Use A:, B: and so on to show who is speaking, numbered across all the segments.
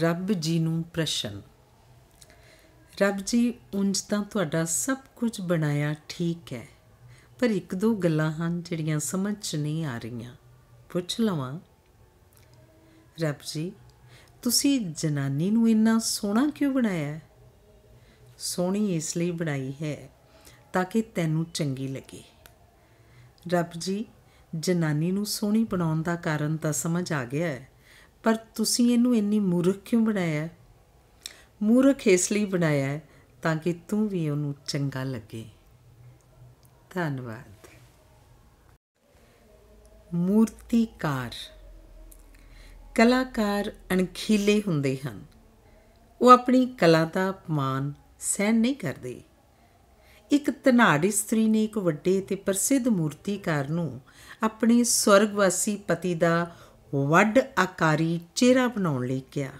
A: ਰੱਬ ਜੀ ਨੂੰ ਪ੍ਰਸ਼ਨ ਰੱਬ ਜੀ ਉਂਝ ਤਾਂ ਤੁਹਾਡਾ ਸਭ ਕੁਝ ਬਣਾਇਆ ਠੀਕ ਹੈ ਪਰ ਇੱਕ ਦੋ ਗੱਲਾਂ ਹਨ ਜਿਹੜੀਆਂ ਸਮਝ 'ਚ ਨਹੀਂ ਆ ਰਹੀਆਂ ਪੁੱਛ ਲਵਾਂ ਰੱਬ ਜੀ ਤੁਸੀਂ ਜਨਾਨੀ ਨੂੰ ਇੰਨਾ ਸੋਹਣਾ ਕਿਉਂ ਬਣਾਇਆ ਸੋਹਣੀ ਇਸ ਲਈ ਬਣਾਈ ਹੈ ਤਾਂ ਕਿ ਤੈਨੂੰ ਚੰਗੀ ਲੱਗੇ ਰੱਬ ਜੀ ਜਨਾਨੀ ਨੂੰ ਸੋਹਣੀ ਬਣਾਉਣ ਦਾ ਕਾਰਨ ਤਾਂ ਸਮਝ ਆ ਗਿਆ ਹੈ ਪਰ ਤੁਸੀਂ ਇਹਨੂੰ ਇੰਨੀ ਮੂਰਖ ਕਿਉਂ ਬਣਾਇਆ ਮੂਰਖ ਇਸ ਲਈ ਬਣਾਇਆ ਤਾਂ ਕਿ ਤੂੰ ਵੀ ਉਹਨੂੰ ਚੰਗਾ ਲੱਗੇ ਧੰਨਵਾਦ ਮੂਰਤੀਕਾਰ ਕਲਾਕਾਰ ਅਣਖੀਲੇ ਹੁੰਦੇ ਹਨ ਉਹ ਆਪਣੀ ਕਲਾ ਦਾ ਅਪਮਾਨ ਸਹਿਣ ਨਹੀਂ ਕਰਦੇ ਇੱਕ ਤਨਾੜੀ ਇਸਤਰੀ ਨੇ ਇੱਕ ਵੱਡੇ ਤੇ ਪ੍ਰਸਿੱਧ ਮੂਰਤੀਕਾਰ ਨੂੰ ਆਪਣੇ ਸਵਰਗਵਾਸੀ ਪਤੀ ਦਾ ਵੱਡ ਆਕਾਰੀ ਚਿਹਰਾ ਬਣਾਉਣ ਲਈ ਕਿਹਾ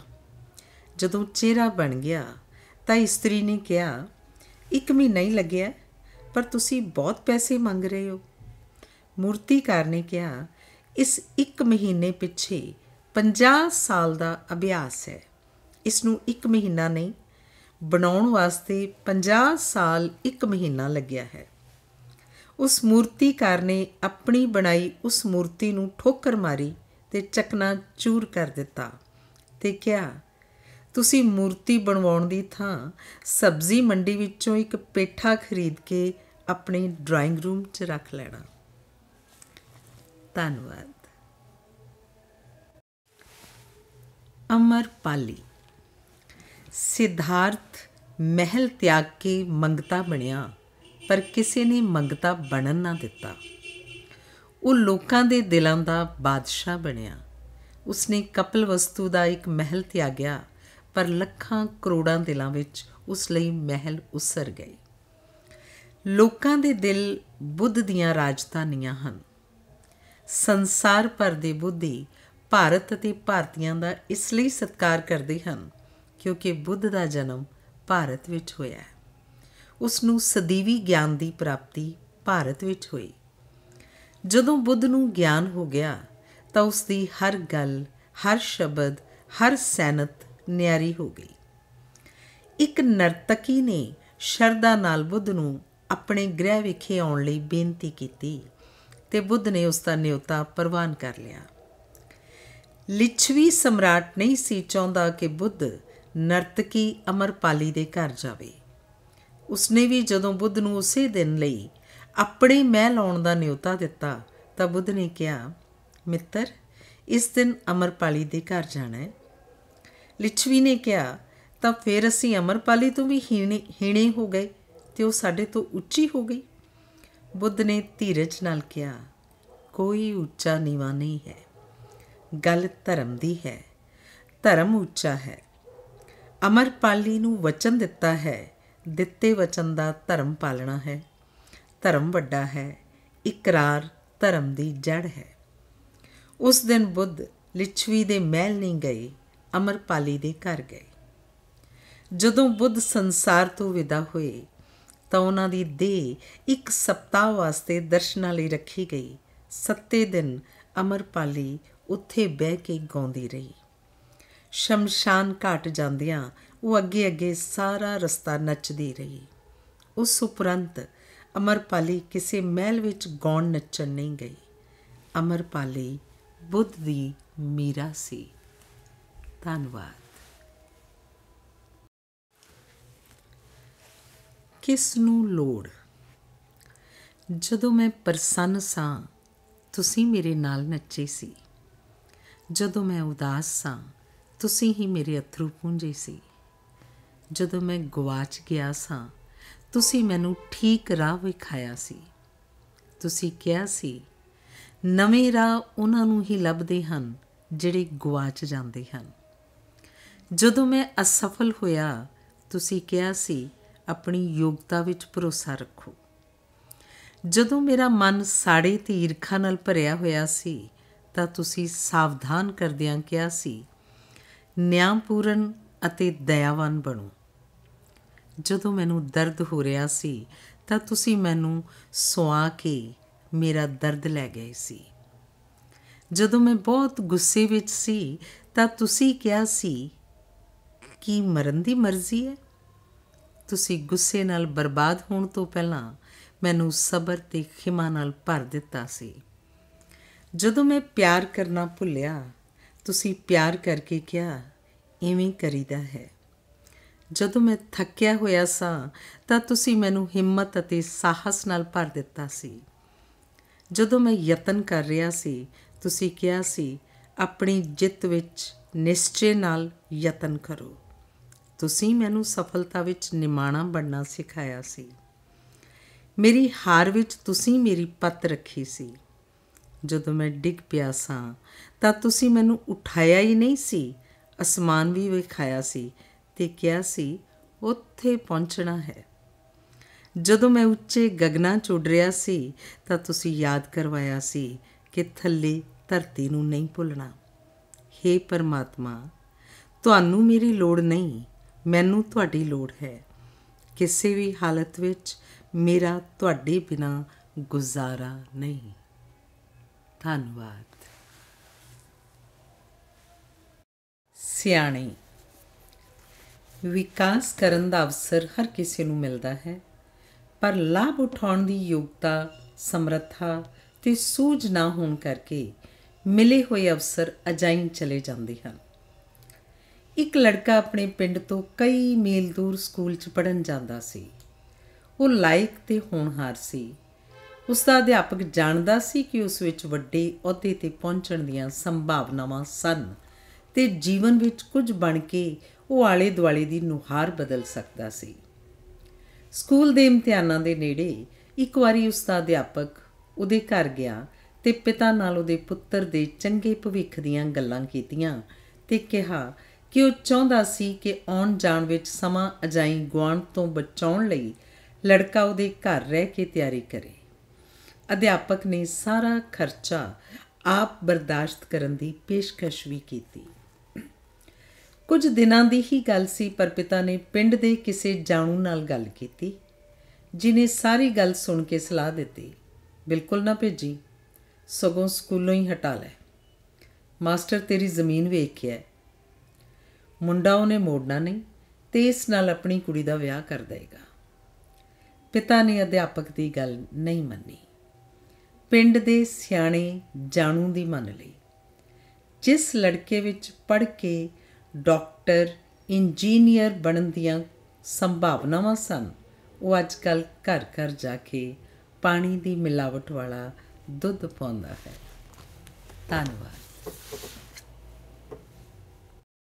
A: ਜਦੋਂ ਚਿਹਰਾ ਬਣ ਗਿਆ ਤਾਂ ਇਸਤਰੀ ਨੇ ਕਿਹਾ ਇੱਕ ਮਹੀਨਾ ਹੀ ਲੱਗਿਆ ਪਰ ਤੁਸੀਂ ਬਹੁਤ ਪੈਸੇ ਮੰਗ ਰਹੇ ਹੋ ਮੂਰਤੀਕਾਰ ਨੇ ਕਿਹਾ ਇਸ ਇੱਕ ਮਹੀਨੇ ਪਿੱਛੇ 50 ਸਾਲ ਦਾ ਅਭਿਆਸ ਹੈ ਇਸ ਨੂੰ ਇੱਕ ਮਹੀਨਾ ਨਹੀਂ ਬਣਾਉਣ ਵਾਸਤੇ 50 ਸਾਲ ਇੱਕ ਮਹੀਨਾ ਲੱਗਿਆ ਹੈ ਉਸ ਮੂਰਤੀਕਾਰ ਨੇ ਆਪਣੀ ਬਣਾਈ ਉਸ ਮੂਰਤੀ ਨੂੰ ਠੋਕਰ ਮਾਰੀ ਤੇ ਚਕਨਾ ਚੂਰ ਕਰ ਦਿੱਤਾ ਤੇ ਕਿਹਾ ਤੁਸੀਂ ਮੂਰਤੀ ਬਣਵਾਉਣ ਦੀ ਥਾਂ ਸਬਜ਼ੀ ਮੰਡੀ ਵਿੱਚੋਂ ਇੱਕ ਪੇਠਾ ਖਰੀਦ ਕੇ ਆਪਣੇ ਡਰਾਇੰਗ ਰੂਮ 'ਚ ਰੱਖ ਲੈਣਾ ਧੰਨਵਾਦ ਅਮਰ ਪਾਲੀ ਸਿਧਾਰਥ ਮਹਿਲ ਤਿਆਗ ਕੇ ਮੰਗਤਾ ਬਣਿਆ ਪਰ ਕਿਸੇ ਨੇ ਮੰਗਤਾ ਬਣਨ ਨਾ ਦਿੱਤਾ ਉਹ ਲੋਕਾਂ ਦੇ ਦਿਲਾਂ ਦਾ ਬਾਦਸ਼ਾਹ ਬਣਿਆ ਉਸਨੇ ਕਪਲ ਵਸਤੂ ਦਾ ਇੱਕ ਮਹਿਲ ਤਿਆਗਿਆ ਪਰ ਲੱਖਾਂ ਕਰੋੜਾਂ ਦਿਲਾਂ ਵਿੱਚ ਉਸ ਲਈ ਮਹਿਲ ਉਸਰ ਗਏ ਲੋਕਾਂ ਦੇ ਦਿਲ ਬੁੱਧ ਦੀਆਂ ਰਾਜਧਾਨੀਆਂ ਹਨ ਸੰਸਾਰ ਪਰ ਦੇ ਬੁੱਧੀ ਭਾਰਤ ਅਤੇ ਭਾਰਤੀਆਂ ਦਾ ਇਸ ਲਈ ਸਤਿਕਾਰ ਕਰਦੇ ਹਨ ਕਿਉਂਕਿ ਬੁੱਧ ਦਾ ਜਨਮ ਭਾਰਤ ਵਿੱਚ ਹੋਇਆ ਉਸ ਨੂੰ ਸਦੀਵੀ ਗਿਆਨ ਦੀ ਪ੍ਰਾਪਤੀ ਭਾਰਤ ਵਿੱਚ ਹੋਈ ਜਦੋਂ ਬੁੱਧ ਨੂੰ ਗਿਆਨ ਹੋ ਗਿਆ ਤਾਂ ਉਸ ਦੀ ਹਰ ਗੱਲ ਹਰ ਸ਼ਬਦ ਹਰ ਸੈਨਤ ਨਿਆਰੀ ਹੋ ਗਈ ਇੱਕ ਨਰਤਕੀ ਨੇ ਸ਼ਰਦਾ ਨਾਲ ਬੁੱਧ ਨੂੰ ਆਪਣੇ ਗ੍ਰਹਿ ਵਿਖੇ ਆਉਣ ਲਈ ਬੇਨਤੀ ਕੀਤੀ ਤੇ ਬੁੱਧ ਨੇ ਉਸ ਦਾ ਨਿਯੋਤਾ ਪ੍ਰਵਾਨ ਕਰ ਲਿਆ ਲਿਛਵੀ ਸਮਰਾਟ ਨਹੀਂ ਸੀ ਚਾਹੁੰਦਾ ਕਿ ਬੁੱਧ ਨਰਤਕੀ ਅਮਰਪਾਲੀ ਦੇ ਘਰ ਜਾਵੇ ਉਸਨੇ ਵੀ ਜਦੋਂ ਬੁੱਧ ਨੂੰ ਉਸੇ ਦਿਨ ਲਈ ਆਪਣੇ ਮਹਿ ਲਾਉਣ ਦਾ ਨਿਯੋਤਾ ਦਿੱਤਾ ਤਾਂ ਬੁੱਧ ਨੇ ਕਿਹਾ ਮਿੱਤਰ ਇਸ ਦਿਨ ਅਮਰਪਾਲੀ ਦੇ ਘਰ ਜਾਣਾ ਹੈ ਲਿਛਵੀ ਨੇ ਕਿਹਾ ਤਾਂ ਫਿਰ ਅਸੀਂ ਅਮਰਪਾਲੀ ਤੋਂ ਵੀ ਹੀਣੇ ਹੀਣੇ ਹੋ ਗਏ ਤੇ ਉਹ ਸਾਡੇ ਤੋਂ ਉੱਚੀ ਹੋ ਗਈ ਬੁੱਧ ਨੇ ਧੀਰਜ ਨਾਲ ਕਿਹਾ ਕੋਈ ਉੱਚਾ ਨੀਵਾ ਨਹੀਂ ਹੈ ਗੱਲ ਧਰਮ ਦੀ ਹੈ ਧਰਮ ਉੱਚਾ ਹੈ ਅਮਰਪਾਲੀ ਨੂੰ ਵਚਨ ਦਿੱਤਾ ਹੈ ਦਿੱਤੇ ਵਚਨ ਦਾ ਧਰਮ ਪਾਲਣਾ ਹੈ ਧਰਮ ਵੱਡਾ ਹੈ ਇਕਰਾਰ ਧਰਮ ਦੀ ਜੜ ਹੈ ਉਸ ਦਿਨ ਬੁੱਧ ਲਿਛਵੀ ਦੇ ਮਹਿਲ ਨਹੀਂ ਗਏ ਅਮਰਪਾਲੀ ਦੇ ਘਰ ਗਏ ਜਦੋਂ ਬੁੱਧ ਸੰਸਾਰ ਤੋਂ ਵਿਦਾ ਹੋਏ ਤਾਂ ਉਹਨਾਂ ਦੀ ਦੇਹ ਇੱਕ ਸਪਤਾਹ ਵਾਸਤੇ ਦਰਸ਼ਨਾਂ ਲਈ ਰੱਖੀ ਗਈ ਸੱਤੇ ਦਿਨ ਅਮਰਪਾਲੀ ਉੱਥੇ ਬਹਿ ਕੇ ਗਾਉਂਦੀ ਰਹੀ ਸ਼ਮਸ਼ਾਨ ਘਾਟ ਜਾਂਦਿਆਂ ਉਹ ਅੱਗੇ ਅੱਗੇ ਸਾਰਾ ਰਸਤਾ ਨੱਚਦੀ ਰਹੀ ਉਸ ਉਪਰੰਤ ਅਮਰਪਾਲੀ ਕਿਸੇ ਮਹਿਲ ਵਿੱਚ ਗੌਣ ਨੱਚਣ ਨਹੀਂ ਗਈ ਅਮਰਪਾਲੀ ਬੁੱਧ ਦੀ ਮੀਰਾ ਸੀ ਧੰਨਵਾਦ ਕਿਸ ਨੂੰ ਲੋੜ ਜਦੋਂ ਮੈਂ ਪ੍ਰਸੰਨ ਸਾਂ ਤੁਸੀਂ ਮੇਰੇ ਨਾਲ ਨੱਚੇ ਸੀ ਜਦੋਂ ਮੈਂ ਉਦਾਸ ਸਾਂ ਤੁਸੀਂ ਹੀ ਮੇਰੇ ਅਥਰੂ ਪੂੰਝੇ ਸੀ ਜਦੋਂ ਮੈਂ ਗਵਾਚ ਗਿਆ ਸਾਂ ਤੁਸੀਂ ਮੈਨੂੰ ਠੀਕ ਰਾਹ ਵਿਖਾਇਆ ਸੀ ਤੁਸੀਂ ਕਿਹਾ ਸੀ ਨਵੇਂ ਰਾਹ ਉਹਨਾਂ ਨੂੰ ਹੀ ਲੱਭਦੇ ਹਨ ਜਿਹੜੇ ਗਵਾਚ ਜਾਂਦੇ ਹਨ ਜਦੋਂ ਮੈਂ ਅਸਫਲ ਹੋਇਆ ਤੁਸੀਂ ਕਿਹਾ ਸੀ ਆਪਣੀ ਯੋਗਤਾ ਵਿੱਚ ਭਰੋਸਾ ਰੱਖੋ ਜਦੋਂ ਮੇਰਾ ਮਨ ਸਾੜੇ ਤੇ ਈਰਖਾ ਨਾਲ ਭਰਿਆ ਹੋਇਆ ਸੀ ਤਾਂ ਤੁਸੀਂ ਸਾਵਧਾਨ ਕਰਦਿਆਂ ਕਿਹਾ ਸੀ ਨਿਆਂਪੂਰਨ ਅਤੇ ਦਇਆਵਾਨ ਬਣੋ ਜਦੋਂ ਮੈਨੂੰ ਦਰਦ ਹੋ ਰਿਹਾ ਸੀ ਤਾਂ ਤੁਸੀਂ ਮੈਨੂੰ ਸੁਆ ਕੇ ਮੇਰਾ ਦਰਦ ਲੈ ਗਏ ਸੀ ਜਦੋਂ ਮੈਂ ਬਹੁਤ ਗੁੱਸੇ ਵਿੱਚ ਸੀ ਤਾਂ ਤੁਸੀਂ ਕਿਹਾ ਸੀ ਕਿ ਮਰਨ ਦੀ ਮਰਜ਼ੀ ਹੈ ਤੁਸੀਂ ਗੁੱਸੇ ਨਾਲ ਬਰਬਾਦ ਹੋਣ ਤੋਂ ਪਹਿਲਾਂ ਮੈਨੂੰ ਸਬਰ ਤੇ ਖਿਮਾ ਨਾਲ ਭਰ ਦਿੱਤਾ ਸੀ ਜਦੋਂ ਮੈਂ ਪਿਆਰ ਕਰਨਾ ਭੁੱਲਿਆ ਤੁਸੀਂ ਪਿਆਰ ਕਰਕੇ ਕਿਹਾ ਐਵੇਂ ਕਰੀਦਾ ਹੈ ਜਦੋਂ ਮੈਂ ਥੱਕਿਆ ਹੋਇਆ ਸਾਂ ਤਾਂ ਤੁਸੀਂ ਮੈਨੂੰ ਹਿੰਮਤ ਅਤੇ ਸਾਹਸ ਨਾਲ ਭਰ ਦਿੱਤਾ ਸੀ ਜਦੋਂ ਮੈਂ ਯਤਨ ਕਰ ਰਿਹਾ ਸੀ ਤੁਸੀਂ ਕਿਹਾ ਸੀ ਆਪਣੀ ਜਿੱਤ ਵਿੱਚ ਨਿਸ਼ਚੇ ਨਾਲ ਯਤਨ ਕਰੋ ਤੁਸੀਂ ਮੈਨੂੰ ਸਫਲਤਾ ਵਿੱਚ ਨਿਮਾਣਾ ਬਣਨਾ ਸਿਖਾਇਆ ਸੀ ਮੇਰੀ ਹਾਰ ਵਿੱਚ ਤੁਸੀਂ ਮੇਰੀ ਪੱਤ ਰੱਖੀ ਸੀ ਜਦੋਂ ਮੈਂ ਡਿੱਗ ਪਿਆ ਸਾਂ ਤਾਂ ਤੁਸੀਂ ਮੈਨੂੰ ਉਠਾਇਆ ਹੀ ਨਹੀਂ ਸੀ ਅਸਮਾਨ ਵੀ ਵਿਖਾਇਆ ਸੀ ਤੇ ਕਿਹਾ ਸੀ ਉੱਥੇ ਪਹੁੰਚਣਾ ਹੈ ਜਦੋਂ ਮੈਂ ਉੱਚੇ ਗਗਨਾਂ ਚੁੜ ਰਿਆ ਰਿਹਾ ਸੀ ਤਾਂ ਤੁਸੀਂ ਯਾਦ ਕਰਵਾਇਆ ਸੀ ਕਿ ਥੱਲੇ ਧਰਤੀ ਨੂੰ ਨਹੀਂ ਭੁੱਲਣਾ हे ਪਰਮਾਤਮਾ ਤੁਹਾਨੂੰ ਮੇਰੀ ਲੋੜ ਨਹੀਂ ਮੈਨੂੰ ਤੁਹਾਡੀ ਲੋੜ ਹੈ ਕਿਸੇ ਵੀ ਹਾਲਤ ਵਿੱਚ ਮੇਰਾ ਤੁਹਾਡੇ ਬਿਨਾ ਗੁਜ਼ਾਰਾ ਨਹੀਂ ਧੰਨਵਾਦ ਸਿਆਣੀ ਵਿਕਾਸ ਕਰਨ ਦਾ ਅਵਸਰ ਹਰ ਕਿਸੇ ਨੂੰ ਮਿਲਦਾ ਹੈ ਪਰ ਲਾਭ ਉਠਾਉਣ ਦੀ ਯੋਗਤਾ ਸਮਰੱਥਾ ਤੇ ਸੂਝ ਨਾ ਹੋਣ ਕਰਕੇ ਮਿਲੇ ਹੋਏ ਅਵਸਰ ਅਜਾਈਂ ਚਲੇ ਜਾਂਦੇ ਹਨ ਇੱਕ ਲੜਕਾ ਆਪਣੇ ਪਿੰਡ ਤੋਂ ਕਈ ਮੀਲ ਦੂਰ ਸਕੂਲ 'ਚ ਪੜਨ ਜਾਂਦਾ ਸੀ ਉਹ ਲਾਇਕ ਤੇ ਹੋਣਹਾਰ ਸੀ ਉਸ ਦਾ ਅਧਿਆਪਕ ਜਾਣਦਾ ਸੀ ਕਿ ਉਸ ਵਿੱਚ ਵੱਡੇ ਅਹੁਦੇ ਤੇ ਪਹੁੰਚਣ ਦੀਆਂ ਸੰਭਾਵਨਾਵਾਂ ਸਨ ਤੇ ਜੀਵਨ ਵਿੱਚ ਕੁਝ ਬਣ ਕੇ ਉਹ ਆਲੇ ਦੁਆਲੇ ਦੀ ਨੁਹਾਰ ਬਦਲ ਸਕਦਾ ਸੀ ਸਕੂਲ ਦੇ ਇਮਤਿਹਾਨਾਂ ਦੇ ਨੇੜੇ ਇੱਕ ਵਾਰੀ ਉਸ ਦਾ ਅਧਿਆਪਕ ਉਹਦੇ ਘਰ ਗਿਆ ਤੇ ਪਿਤਾ ਨਾਲ ਉਹਦੇ ਪੁੱਤਰ ਦੇ ਚੰਗੇ ਭਵਿੱਖ ਦੀਆਂ ਗੱਲਾਂ ਕੀਤੀਆਂ ਤੇ ਕਿਹਾ ਕਿ ਉਹ ਚਾਹੁੰਦਾ ਸੀ ਕਿ ਆਉਣ ਜਾਣ ਵਿੱਚ ਸਮਾਂ ਅਜਾਈ ਗਵਾਣ ਤੋਂ ਬਚਾਉਣ ਲਈ ਲੜਕਾ ਉਹਦੇ ਘਰ ਰਹਿ ਕੇ ਤਿਆਰੀ ਕਰੇ ਅਧਿਆਪਕ ਨੇ ਸਾਰਾ ਖਰਚਾ ਆਪ ਬਰਦਾਸ਼ਤ ਕਰਨ ਦੀ ਪੇਸ਼ਕਸ਼ ਵੀ ਕੀਤੀ ਕੁਝ ਦਿਨਾਂ ਦੀ ਹੀ ਗੱਲ ਸੀ ਪਰ ਪਿਤਾ ਨੇ ਪਿੰਡ ਦੇ ਕਿਸੇ ਜਾਣੂ ਨਾਲ ਗੱਲ ਕੀਤੀ ਜਿਨੇ ਸਾਰੀ ਗੱਲ ਸੁਣ ਕੇ ਸਲਾਹ ਦਿੱਤੀ ਬਿਲਕੁਲ ਨਾ ਭੇਜੀ ਸਗੋਂ ਸਕੂਲੋਂ ਹੀ ਹਟਾ ਲੈ ਮਾਸਟਰ ਤੇਰੀ ਜ਼ਮੀਨ ਵੇਖਿਆ ਮੁੰਡਾ ਉਹਨੇ ਮੋੜਨਾ ਨਹੀਂ ਤੇ ਇਸ ਨਾਲ ਆਪਣੀ ਕੁੜੀ ਦਾ ਵਿਆਹ ਕਰ ਦੇਗਾ ਪਿਤਾ ਨੇ ਅਧਿਆਪਕ ਦੀ ਗੱਲ ਨਹੀਂ ਮੰਨੀ ਪਿੰਡ ਦੇ ਸਿਆਣੇ ਜਾਣੂ ਦੀ ਮੰਨ ਲਈ ਜਿਸ ਲੜਕੇ ਵਿੱਚ ਪੜ ਕੇ ਡਾਕਟਰ ਇੰਜੀਨੀਅਰ ਬਣਨ ਦੀਆਂ ਸੰਭਾਵਨਾਵਾਂ ਸਨ ਉਹ ਅੱਜ ਕੱਲ ਘਰ ਘਰ ਜਾ ਕੇ ਪਾਣੀ ਦੀ ਮਿਲਾਵਟ ਵਾਲਾ ਦੁੱਧ ਪਾਉਂਦਾ ਹੈ ਧੰਨਵਾਦ